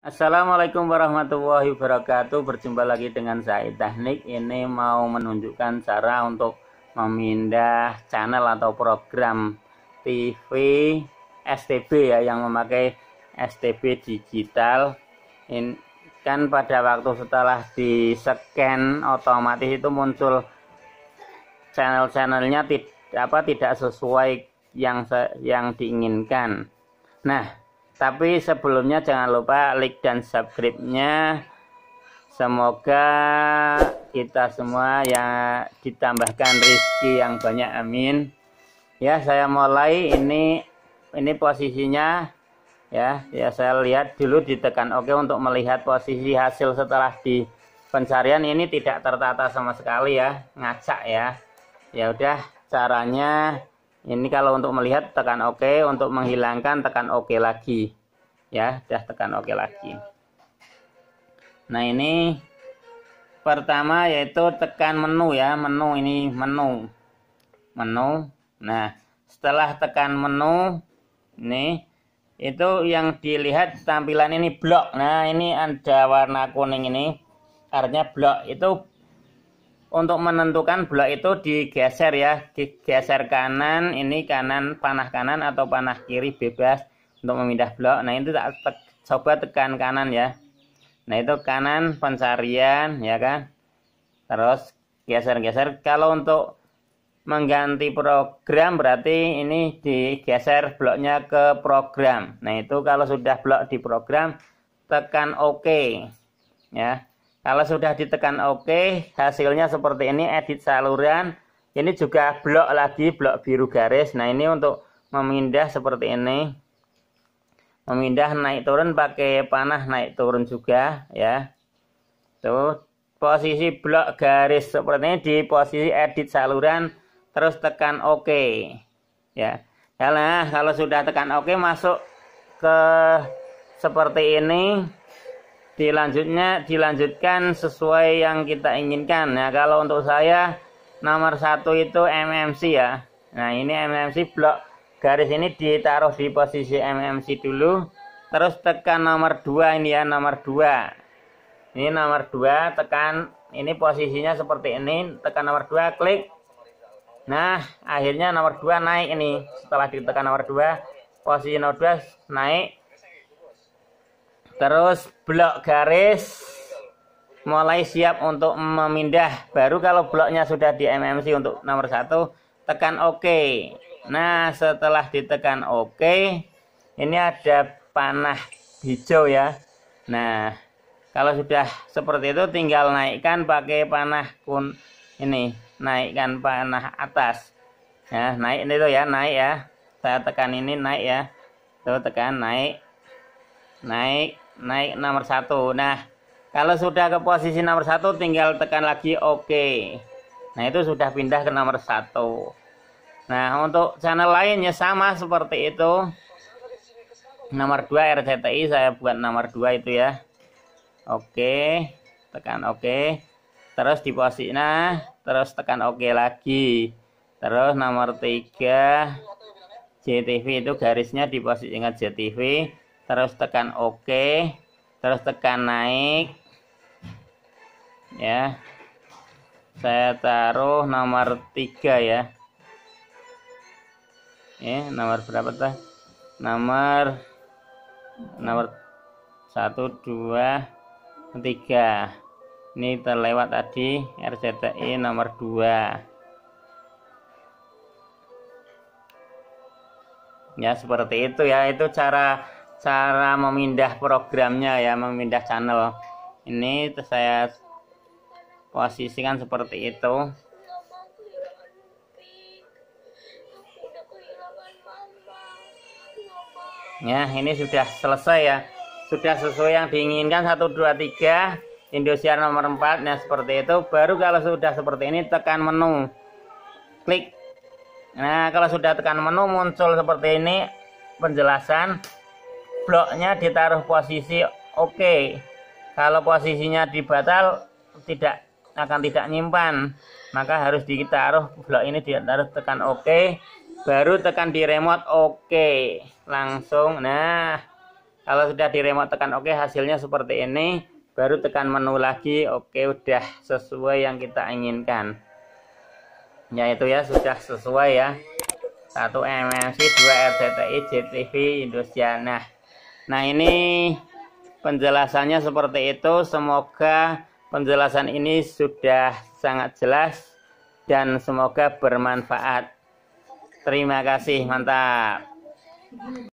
Assalamualaikum warahmatullahi wabarakatuh Berjumpa lagi dengan saya Teknik Ini mau menunjukkan cara untuk memindah channel atau program TV STB ya Yang memakai STB digital ini Kan pada waktu setelah di scan otomatis itu muncul channel-channelnya tidak apa tidak sesuai yang yang diinginkan. Nah, tapi sebelumnya jangan lupa like dan subscribe-nya. Semoga kita semua yang ditambahkan rezeki yang banyak amin. Ya, saya mulai ini ini posisinya ya, ya saya lihat dulu ditekan oke untuk melihat posisi hasil setelah di pencarian ini tidak tertata sama sekali ya, ngacak ya. Ya udah caranya ini kalau untuk melihat tekan OK, untuk menghilangkan tekan OK lagi. Ya, sudah tekan OK lagi. Nah, ini pertama yaitu tekan menu ya, menu ini menu. Menu. Nah, setelah tekan menu nih itu yang dilihat tampilan ini blok. Nah, ini ada warna kuning ini artinya blok. Itu untuk menentukan blok itu digeser ya digeser kanan ini kanan panah kanan atau panah kiri bebas untuk memindah blok nah itu tak te coba tekan kanan ya nah itu kanan pencarian ya kan terus geser-geser kalau untuk mengganti program berarti ini digeser bloknya ke program nah itu kalau sudah blok di program tekan OK ya kalau sudah ditekan OK, hasilnya seperti ini, edit saluran. Ini juga blok lagi, blok biru garis. Nah, ini untuk memindah seperti ini. Memindah naik turun pakai panah naik turun juga, ya. Tuh, posisi blok garis seperti ini di posisi edit saluran, terus tekan OK. Ya. Yalah, kalau sudah tekan OK masuk ke seperti ini dilanjutnya dilanjutkan sesuai yang kita inginkan ya nah, kalau untuk saya nomor satu itu MMC ya nah ini MMC blok garis ini ditaruh di posisi MMC dulu terus tekan nomor dua ini ya nomor dua. ini nomor dua tekan ini posisinya seperti ini tekan nomor dua klik nah akhirnya nomor dua naik ini setelah ditekan nomor dua, posisi nomor dua naik terus blok garis mulai siap untuk memindah baru kalau bloknya sudah di MMC untuk nomor satu tekan OK nah setelah ditekan OK ini ada panah hijau ya nah kalau sudah seperti itu tinggal naikkan pakai panah kun ini naikkan panah atas ya naik itu ya naik ya saya tekan ini naik ya tuh tekan naik naik naik nomor satu nah kalau sudah ke posisi nomor satu tinggal tekan lagi oke okay. nah itu sudah pindah ke nomor satu nah untuk channel lainnya sama seperti itu nomor 2 RCTI saya buat nomor 2 itu ya oke okay. tekan oke okay. terus di posisi nah terus tekan oke okay lagi terus nomor 3 JTV itu garisnya di posisi ingat JTV terus tekan OK, terus tekan naik. Ya. Saya taruh nomor 3 ya. Ya, nomor berapa tuh? Nomor nomor satu dua tiga. Ini terlewat tadi RCTI nomor 2. ya seperti itu ya itu cara cara memindah programnya ya memindah channel ini saya posisikan seperti itu ya ini sudah selesai ya sudah sesuai yang diinginkan 123 Indosiar nomor 4 nah seperti itu baru kalau sudah seperti ini tekan menu klik nah kalau sudah tekan menu muncul seperti ini penjelasan bloknya ditaruh posisi oke okay. kalau posisinya dibatal tidak akan tidak nyimpan maka harus ditaruh blok ini ditaruh tekan oke okay. baru tekan di remote oke okay. langsung nah kalau sudah di remote tekan oke okay, hasilnya seperti ini baru tekan menu lagi oke okay, udah sesuai yang kita inginkan ya itu ya sudah sesuai ya satu MMC dua RCTI JTV Indosiana Nah ini penjelasannya seperti itu. Semoga penjelasan ini sudah sangat jelas dan semoga bermanfaat. Terima kasih, mantap.